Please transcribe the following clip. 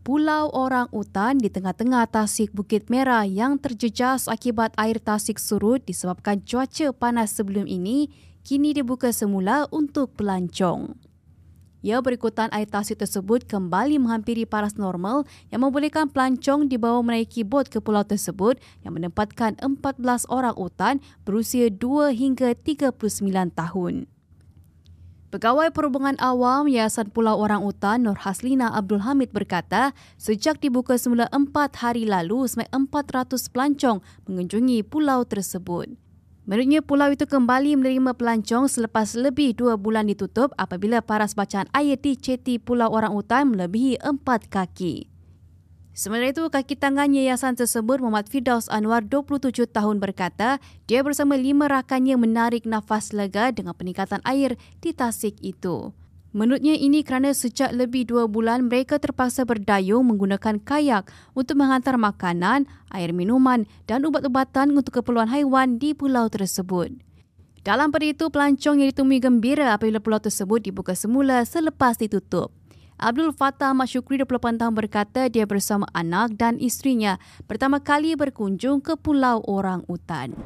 Pulau Orang Utan di tengah-tengah Tasik Bukit Merah yang terjejas akibat air Tasik surut disebabkan cuaca panas sebelum ini kini dibuka semula untuk pelancong. Ia ya, berikutan air Tasik tersebut kembali menghampiri paras normal yang membolehkan pelancong dibawa menaiki bot ke pulau tersebut yang menempatkan 14 orang utan berusia 2 hingga 39 tahun. Pegawai Perhubungan Awam Yayasan Pulau Orang Utan Nur Haslina Abdul Hamid berkata, sejak dibuka semula empat hari lalu, sebanyak 400 pelancong mengunjungi pulau tersebut. Menurutnya, pulau itu kembali menerima pelancong selepas lebih dua bulan ditutup apabila paras bacaan air di CT Pulau Orang Utan melebihi empat kaki. Sementara itu, kaki tangan yayasan tersebut Muhammad Fidaus Anwar 27 tahun berkata, dia bersama lima rakannya menarik nafas lega dengan peningkatan air di tasik itu. Menurutnya ini kerana sejak lebih dua bulan mereka terpaksa berdayung menggunakan kayak untuk menghantar makanan, air minuman dan ubat-ubatan untuk keperluan haiwan di pulau tersebut. Dalam peri itu, pelancong yang ditemui gembira apabila pulau tersebut dibuka semula selepas ditutup. Abdul Fatah Masyukri 28 tahun berkata dia bersama anak dan isterinya pertama kali berkunjung ke Pulau Orang Utan.